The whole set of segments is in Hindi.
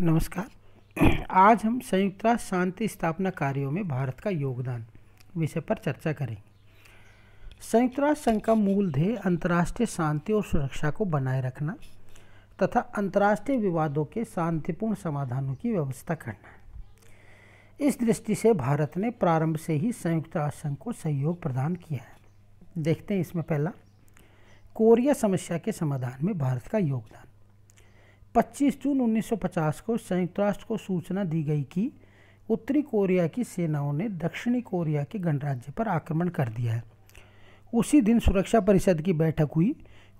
नमस्कार आज हम संयुक्त राष्ट्र शांति स्थापना कार्यों में भारत का योगदान विषय पर चर्चा करेंगे संयुक्त राष्ट्र संघ का मूल ध्येय अंतर्राष्ट्रीय शांति और सुरक्षा को बनाए रखना तथा अंतर्राष्ट्रीय विवादों के शांतिपूर्ण समाधानों की व्यवस्था करना इस दृष्टि से भारत ने प्रारंभ से ही संयुक्त राष्ट्र संघ को सहयोग प्रदान किया है देखते हैं इसमें पहला कोरिया समस्या के समाधान में भारत का योगदान 25 जून 1950 को संयुक्त राष्ट्र को सूचना दी गई कि उत्तरी कोरिया की सेनाओं ने दक्षिणी कोरिया के गणराज्य पर आक्रमण कर दिया है उसी दिन सुरक्षा परिषद की बैठक हुई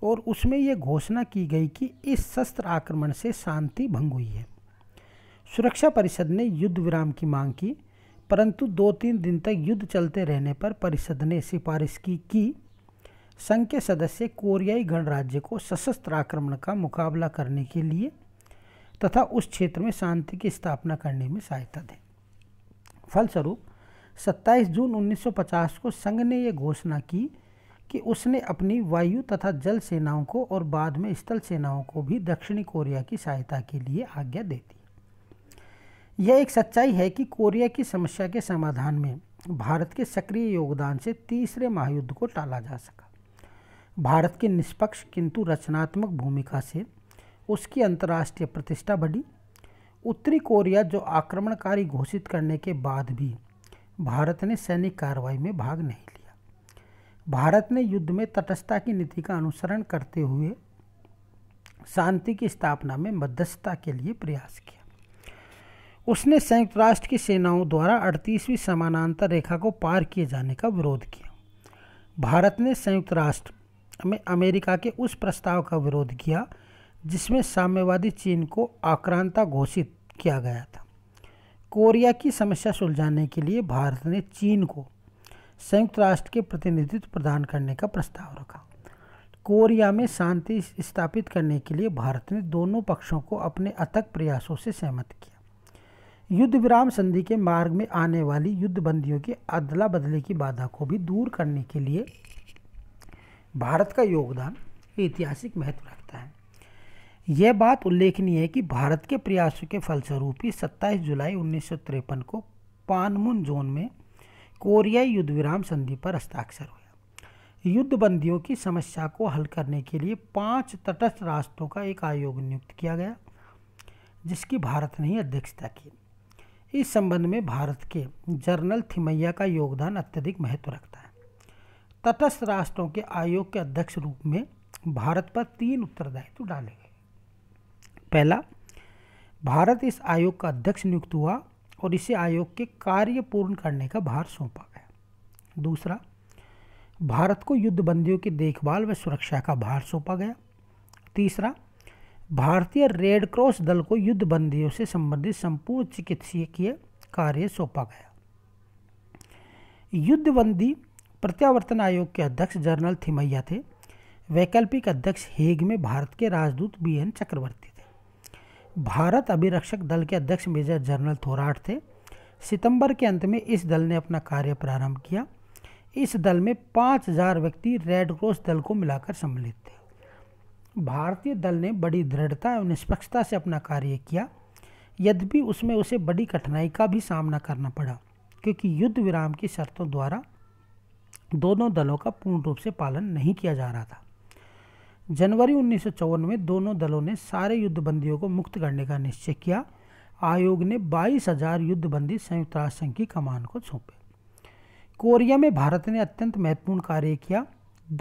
और उसमें यह घोषणा की गई कि इस शस्त्र आक्रमण से शांति भंग हुई है सुरक्षा परिषद ने युद्ध विराम की मांग की परंतु दो तीन दिन तक युद्ध चलते रहने पर परिषद ने सिफारिश की कि संघ के सदस्य कोरियाई गणराज्य को सशस्त्र आक्रमण का मुकाबला करने के लिए तथा उस क्षेत्र में शांति की स्थापना करने में सहायता दें फलस्वरूप 27 जून 1950 को संघ ने यह घोषणा की कि उसने अपनी वायु तथा जल सेनाओं को और बाद में स्थल सेनाओं को भी दक्षिणी कोरिया की सहायता के लिए आज्ञा देती यह एक सच्चाई है कि कोरिया की समस्या के समाधान में भारत के सक्रिय योगदान से तीसरे महायुद्ध को टाला जा सका भारत की निष्पक्ष किंतु रचनात्मक भूमिका से उसकी अंतर्राष्ट्रीय प्रतिष्ठा बढ़ी उत्तरी कोरिया जो आक्रमणकारी घोषित करने के बाद भी भारत ने सैनिक कार्रवाई में भाग नहीं लिया भारत ने युद्ध में तटस्थता की नीति का अनुसरण करते हुए शांति की स्थापना में मध्यस्थता के लिए प्रयास किया उसने संयुक्त राष्ट्र की सेनाओं द्वारा 38वीं समानांतर रेखा को पार किए जाने का विरोध किया भारत ने संयुक्त राष्ट्र में अमेरिका के उस प्रस्ताव का विरोध किया जिसमें साम्यवादी चीन को आक्रांता घोषित किया गया था कोरिया की समस्या सुलझाने के लिए भारत ने चीन को संयुक्त राष्ट्र के प्रतिनिधित्व प्रदान करने का प्रस्ताव रखा कोरिया में शांति स्थापित करने के लिए भारत ने दोनों पक्षों को अपने अथक प्रयासों से सहमत किया युद्ध विराम संधि के मार्ग में आने वाली युद्धबंदियों के अदला बदले की बाधा को भी दूर करने के लिए भारत का योगदान ऐतिहासिक महत्व रखता है यह बात उल्लेखनीय है कि भारत के प्रयासों के फलस्वरूप ही सत्ताईस जुलाई उन्नीस को पानमुन जोन में कोरियाई युद्ध विराम संधि पर हस्ताक्षर हुआ युद्धबंदियों की समस्या को हल करने के लिए पांच तटस्थ राष्ट्रों का एक आयोग नियुक्त किया गया जिसकी भारत ने ही अध्यक्षता की इस संबंध में भारत के जर्नल थिमैया का योगदान अत्यधिक महत्व रखता है तटस्थ राष्ट्रों के आयोग के अध्यक्ष रूप में भारत पर तीन उत्तरदायित्व डाले गए पहला भारत इस आयोग का अध्यक्ष नियुक्त हुआ और इसे आयोग के कार्य पूर्ण करने का भार सौंपा गया दूसरा भारत को युद्धबंदियों की देखभाल व सुरक्षा का भार सौंपा गया तीसरा भारतीय रेड क्रॉस दल को युद्धबंदियों से संबंधित संपूर्ण चिकित्सीय कार्य सौंपा गया युद्धबंदी प्रत्यावर्तन आयोग के अध्यक्ष जनरल थिमैया थे वैकल्पिक अध्यक्ष हेग में भारत के राजदूत बी एन चक्रवर्ती थे भारत अभिरक्षक दल के अध्यक्ष मेजर जनरल थोराट थे सितंबर के अंत में इस दल ने अपना कार्य प्रारंभ किया इस दल में 5000 व्यक्ति रेड क्रॉस दल को मिलाकर सम्मिलित थे भारतीय दल ने बड़ी दृढ़ता एवं निष्पक्षता से अपना कार्य किया यद्यपि उसमें उसे बड़ी कठिनाई का भी सामना करना पड़ा क्योंकि युद्ध विराम की शर्तों द्वारा दोनों दलों का पूर्ण रूप से पालन नहीं किया जा रहा था जनवरी उन्नीस में दोनों दलों ने सारे युद्धबंदियों को मुक्त करने का निश्चय किया आयोग ने बाईस हजार युद्धबंदी संयुक्त राष्ट्र संघ की कमान को सौंपे कोरिया में भारत ने अत्यंत महत्वपूर्ण कार्य किया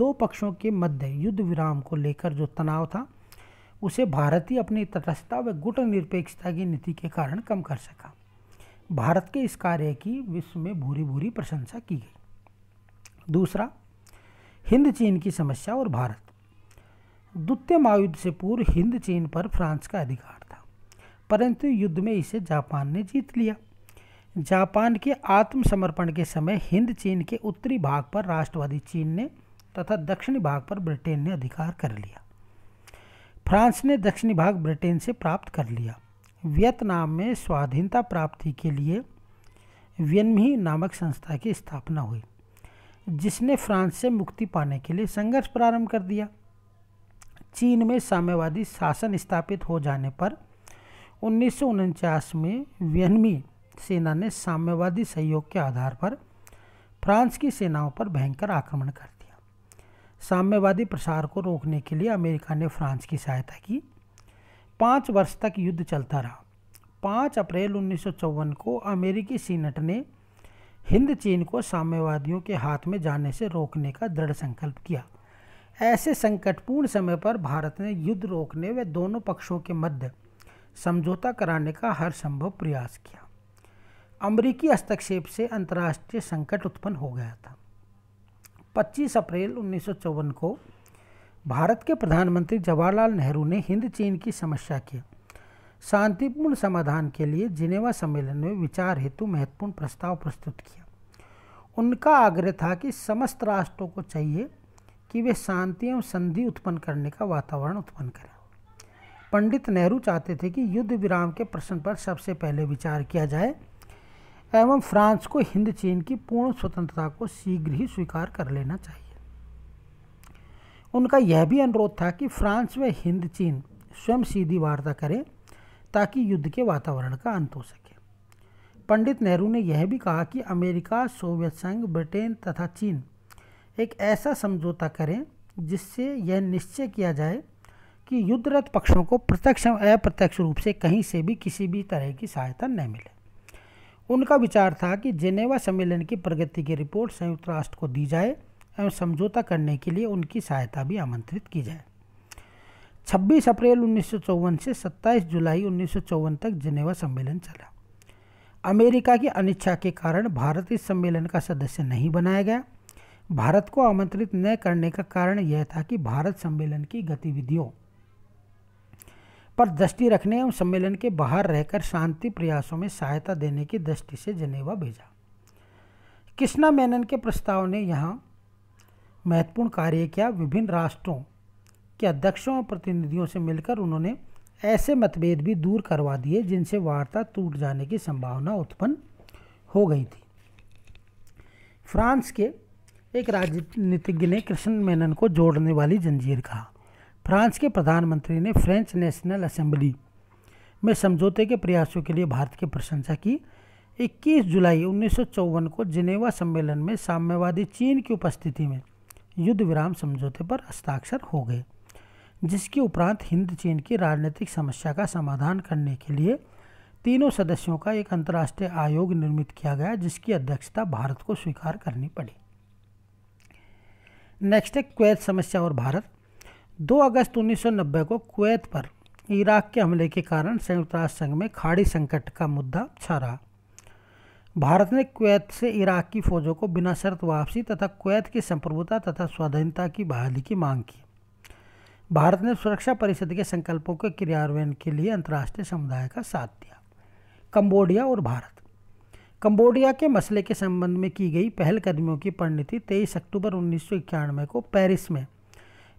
दो पक्षों के मध्य युद्ध विराम को लेकर जो तनाव था उसे भारत ही अपनी तटस्थता व गुट निरपेक्षता की नीति के कारण कम कर सका भारत के इस कार्य की विश्व में भूरी भूरी प्रशंसा की गई दूसरा हिंद चीन की समस्या और भारत द्वितीय महायुद्ध से पूर्व हिंद चीन पर फ्रांस का अधिकार था परंतु युद्ध में इसे जापान ने जीत लिया जापान के आत्मसमर्पण के समय हिंद चीन के उत्तरी भाग पर राष्ट्रवादी चीन ने तथा दक्षिणी भाग पर ब्रिटेन ने अधिकार कर लिया फ्रांस ने दक्षिणी भाग ब्रिटेन से प्राप्त कर लिया वियतनाम में स्वाधीनता प्राप्ति के लिए वियनमी नामक संस्था की स्थापना हुई जिसने फ्रांस से मुक्ति पाने के लिए संघर्ष प्रारंभ कर दिया चीन में साम्यवादी शासन स्थापित हो जाने पर उन्नीस में वियनमी सेना ने साम्यवादी सहयोग के आधार पर फ्रांस की सेनाओं पर भयंकर आक्रमण कर दिया साम्यवादी प्रसार को रोकने के लिए अमेरिका ने फ्रांस की सहायता की पाँच वर्ष तक युद्ध चलता रहा पाँच अप्रैल उन्नीस को अमेरिकी सीनेट ने हिंद चीन को साम्यवादियों के हाथ में जाने से रोकने का दृढ़ संकल्प किया ऐसे संकटपूर्ण समय पर भारत ने युद्ध रोकने व दोनों पक्षों के मध्य समझौता कराने का हर संभव प्रयास किया अमरीकी हस्तक्षेप से अंतर्राष्ट्रीय संकट उत्पन्न हो गया था 25 अप्रैल उन्नीस को भारत के प्रधानमंत्री जवाहरलाल नेहरू ने हिंद चीन की समस्या की शांतिपूर्ण समाधान के लिए जिनेवा सम्मेलन में विचार हेतु महत्वपूर्ण प्रस्ताव प्रस्तुत किया उनका आग्रह था कि समस्त राष्ट्रों को चाहिए कि वे शांति एवं संधि उत्पन्न करने का वातावरण उत्पन्न करें पंडित नेहरू चाहते थे कि युद्ध विराम के प्रश्न पर सबसे पहले विचार किया जाए एवं फ्रांस को हिंद चीन की पूर्ण स्वतंत्रता को शीघ्र ही स्वीकार कर लेना चाहिए उनका यह भी अनुरोध था कि फ्रांस व हिंद चीन स्वयं सीधी वार्ता करें ताकि युद्ध के वातावरण का अंत हो सके पंडित नेहरू ने यह भी कहा कि अमेरिका सोवियत संघ ब्रिटेन तथा चीन एक ऐसा समझौता करें जिससे यह निश्चय किया जाए कि युद्धरत पक्षों को प्रत्यक्ष एवं अप्रत्यक्ष रूप से कहीं से भी किसी भी तरह की सहायता न मिले उनका विचार था कि जेनेवा सम्मेलन की प्रगति की रिपोर्ट संयुक्त राष्ट्र को दी जाए एवं समझौता करने के लिए उनकी सहायता भी आमंत्रित की जाए 26 अप्रैल उन्नीस से 27 जुलाई उन्नीस तक जिनेवा सम्मेलन चला अमेरिका की अनिच्छा के कारण भारत इस सम्मेलन का सदस्य नहीं बनाया गया भारत को आमंत्रित न करने का कारण यह था कि भारत सम्मेलन की गतिविधियों पर दृष्टि रखने एवं सम्मेलन के बाहर रहकर शांति प्रयासों में सहायता देने की दृष्टि से जनेवा भेजा कृष्णा मेनन के प्रस्ताव ने यहाँ महत्वपूर्ण कार्य किया विभिन्न राष्ट्रों के अध्यक्षों और प्रतिनिधियों से मिलकर उन्होंने ऐसे मतभेद भी दूर करवा दिए जिनसे वार्ता टूट जाने की संभावना उत्पन्न हो गई थी फ्रांस के एक राजनीतिज्ञ ने कृष्ण मेनन को जोड़ने वाली जंजीर कहा फ्रांस के प्रधानमंत्री ने फ्रेंच नेशनल असेंबली में समझौते के प्रयासों के लिए भारत की प्रशंसा की 21 जुलाई उन्नीस को जिनेवा सम्मेलन में साम्यवादी चीन की उपस्थिति में युद्ध विराम समझौते पर हस्ताक्षर हो गए जिसके उपरांत हिंद चीन की राजनीतिक समस्या का समाधान करने के लिए तीनों सदस्यों का एक अंतर्राष्ट्रीय आयोग निर्मित किया गया जिसकी अध्यक्षता भारत को स्वीकार करनी पड़ी नेक्स्ट है क्वैत समस्या और भारत 2 अगस्त 1990 को क्वैत पर इराक के हमले के कारण संयुक्त राष्ट्र संघ में खाड़ी संकट का मुद्दा छा रहा भारत ने क्वैत से इराक की फौजों को बिना शर्त वापसी तथा क्वैत की संप्रभुता तथा स्वाधीनता की बहाली की मांग की भारत ने सुरक्षा परिषद के संकल्पों के क्रियान्वयन के लिए अंतर्राष्ट्रीय समुदाय का साथ दिया कंबोडिया और भारत कंबोडिया के मसले के संबंध में की गई पहलकदमियों की परिणति तेईस अक्टूबर उन्नीस को पेरिस में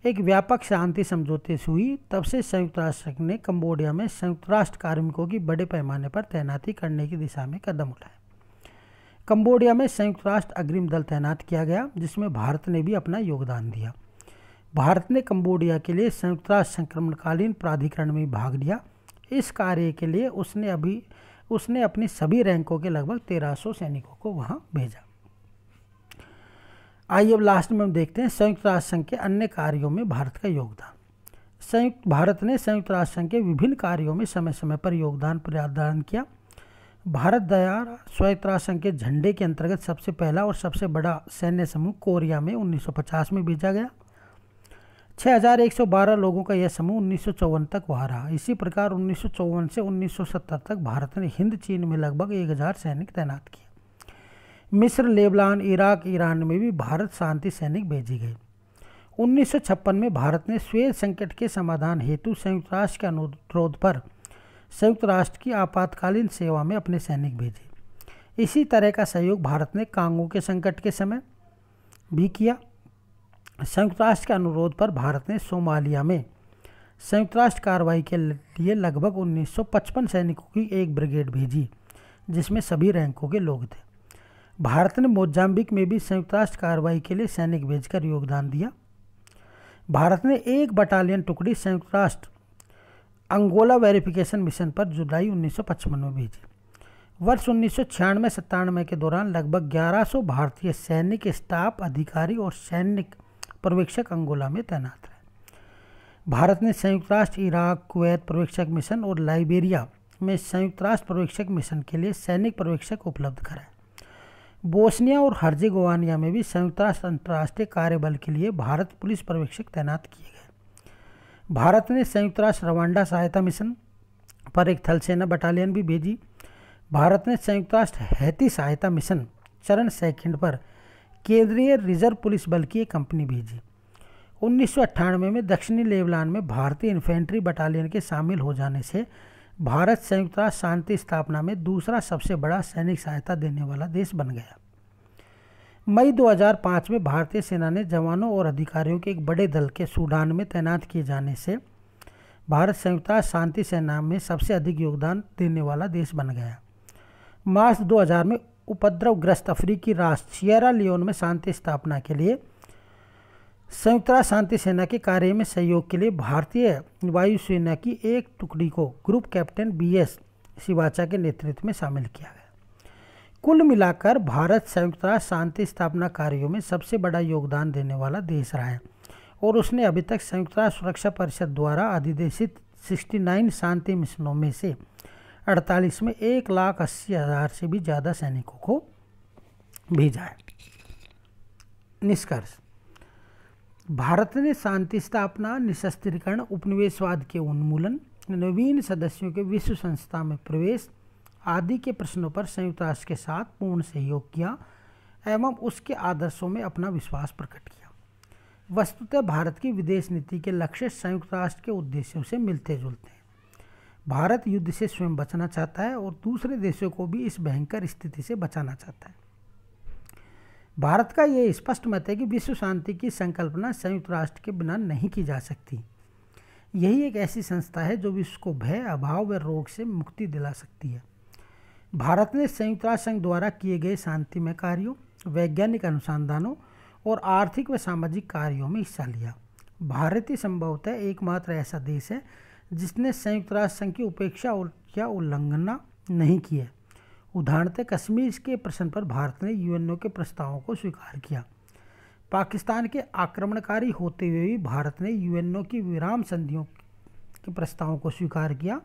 एक व्यापक शांति समझौते से हुई तब से संयुक्त राष्ट्र ने कंबोडिया में संयुक्त राष्ट्र कार्मिकों की बड़े पैमाने पर तैनाती करने की दिशा में कदम उठाए कंबोडिया में संयुक्त राष्ट्र अग्रिम दल तैनात किया गया जिसमें भारत ने भी अपना योगदान दिया भारत ने कंबोडिया के लिए संयुक्त राष्ट्र संक्रमणकालीन प्राधिकरण में भाग लिया इस कार्य के लिए उसने अभी उसने अपनी सभी रैंकों के लगभग 1300 सैनिकों को वहां भेजा आइए अब लास्ट में हम देखते हैं संयुक्त राष्ट्र संघ के अन्य कार्यों में भारत का योगदान संयुक्त भारत ने संयुक्त राष्ट्र संघ के विभिन्न कार्यों में समय समय पर योगदान प्रदान किया भारत दया संयुक्त राष्ट्र संघ के झंडे के अंतर्गत सबसे पहला और सबसे बड़ा सैन्य समूह कोरिया में 1950 में भेजा गया 6,112 लोगों का यह समूह उन्नीस तक वहाँ रहा इसी प्रकार उन्नीस से 1970 तक भारत ने हिंद चीन में लगभग 1,000 सैनिक तैनात किए मिस्र लेबलान इराक ईरान में भी भारत शांति सैनिक भेजी गई उन्नीस में भारत ने स्वेद संकट के समाधान हेतु संयुक्त राष्ट्र के अनुरोध पर संयुक्त राष्ट्र की आपातकालीन सेवा में अपने सैनिक भेजे इसी तरह का सहयोग भारत ने कांगो के संकट के समय भी किया संयुक्त राष्ट्र के अनुरोध पर भारत ने सोमालिया में संयुक्त राष्ट्र कार्रवाई के लिए लगभग 1955 सैनिकों की एक ब्रिगेड भेजी जिसमें सभी रैंकों के लोग थे भारत ने मोजाम्बिक में भी संयुक्त राष्ट्र कार्रवाई के लिए सैनिक भेजकर योगदान दिया भारत ने एक बटालियन टुकड़ी संयुक्त राष्ट्र अंगोला वेरिफिकेशन मिशन पर जुलाई 1955 में भेजी वर्ष उन्नीस सौ छियानवे सत्तानवे के दौरान लगभग 1100 भारतीय सैनिक स्टाफ अधिकारी और सैनिक पर्यवेक्षक अंगोला में तैनात रहे भारत ने संयुक्त राष्ट्र इराक कुवैत पर्यवेक्षक मिशन और लाइबेरिया में संयुक्त राष्ट्र पर्यवेक्षक मिशन के लिए सैनिक पर्यवेक्षक उपलब्ध कराए बोस्निया और हर्जेगोवानिया में भी संयुक्त राष्ट्र अंतर्राष्ट्रीय कार्यबल के लिए भारत पुलिस पर्यवेक्षक तैनात किए गए भारत ने संयुक्त राष्ट्र रवांडा सहायता मिशन पर एक थल सेना बटालियन भी भेजी भारत ने संयुक्त राष्ट्र हैती सहायता मिशन चरण सेकंड पर केंद्रीय रिजर्व पुलिस बल की एक कंपनी भेजी उन्नीस में दक्षिणी लेबलान में भारतीय इन्फेंट्री बटालियन के शामिल हो जाने से भारत संयुक्त राष्ट्र शांति स्थापना में दूसरा सबसे बड़ा सैनिक सहायता देने वाला देश बन गया मई 2005 में भारतीय सेना ने जवानों और अधिकारियों के एक बड़े दल के सूडान में तैनात किए जाने से भारत संयुक्त राष्ट्र शांति सेना में सबसे अधिक योगदान देने वाला देश बन गया मार्च 2000 में उपद्रव ग्रस्त अफ्रीकी राष्ट्र सियरा लियोन में शांति स्थापना के लिए संयुक्त राष्ट्र शांति सेना के कार्य में सहयोग के लिए भारतीय वायुसेना की एक टुकड़ी को group captain B S Shivacha के नेतृत्व में शामिल किया गया कुल मिलाकर भारत संयुक्त राष्ट्र शांति स्थापना कार्यों में सबसे बड़ा योगदान देने वाला देश रहा है और उसने अभी तक संयुक्त राष्ट्र सुरक्षा परिषद द्वारा अधिदेशित 69 शांति मिशनों में से अड़तालीस में एक लाख अस्सी हज़ार से भी ज़्यादा सैनिकों को भेजा है निष्कर्ष भारत ने शांति स्थापना निशस्त्रीकरण उपनिवेशवाद के उन्मूलन नवीन सदस्यों के विश्व संस्था में प्रवेश आदि के प्रश्नों पर संयुक्त राष्ट्र के साथ पूर्ण सहयोग किया एवं उसके आदर्शों में अपना विश्वास प्रकट किया वस्तुतः भारत की विदेश नीति के लक्ष्य संयुक्त राष्ट्र के उद्देश्यों से मिलते जुलते हैं भारत युद्ध से स्वयं बचना चाहता है और दूसरे देशों को भी इस भयंकर स्थिति से बचाना चाहता है भारत का यह स्पष्ट मत है कि विश्व शांति की संकल्पना संयुक्त राष्ट्र के बिना नहीं की जा सकती यही एक ऐसी संस्था है जो विश्व को भय अभाव व रोग से मुक्ति दिला सकती है भारत ने संयुक्त राष्ट्र संघ द्वारा किए गए शांतिमय कार्यों वैज्ञानिक अनुसंधानों और आर्थिक व सामाजिक कार्यों में हिस्सा लिया भारत ही संभवतः एकमात्र ऐसा देश है जिसने संयुक्त राष्ट्र संघ की उपेक्षा या उल्लंघना नहीं की है उदाहरणतः कश्मीर के प्रश्न पर भारत ने यूएनओ के प्रस्तावों को स्वीकार किया पाकिस्तान के आक्रमणकारी होते हुए भी भारत ने यूएनओ की विराम संधियों के प्रस्तावों को स्वीकार किया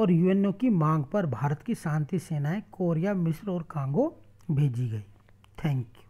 और यूएनओ की मांग पर भारत की शांति सेनाएं कोरिया मिस्र और कांगो भेजी गई थैंक यू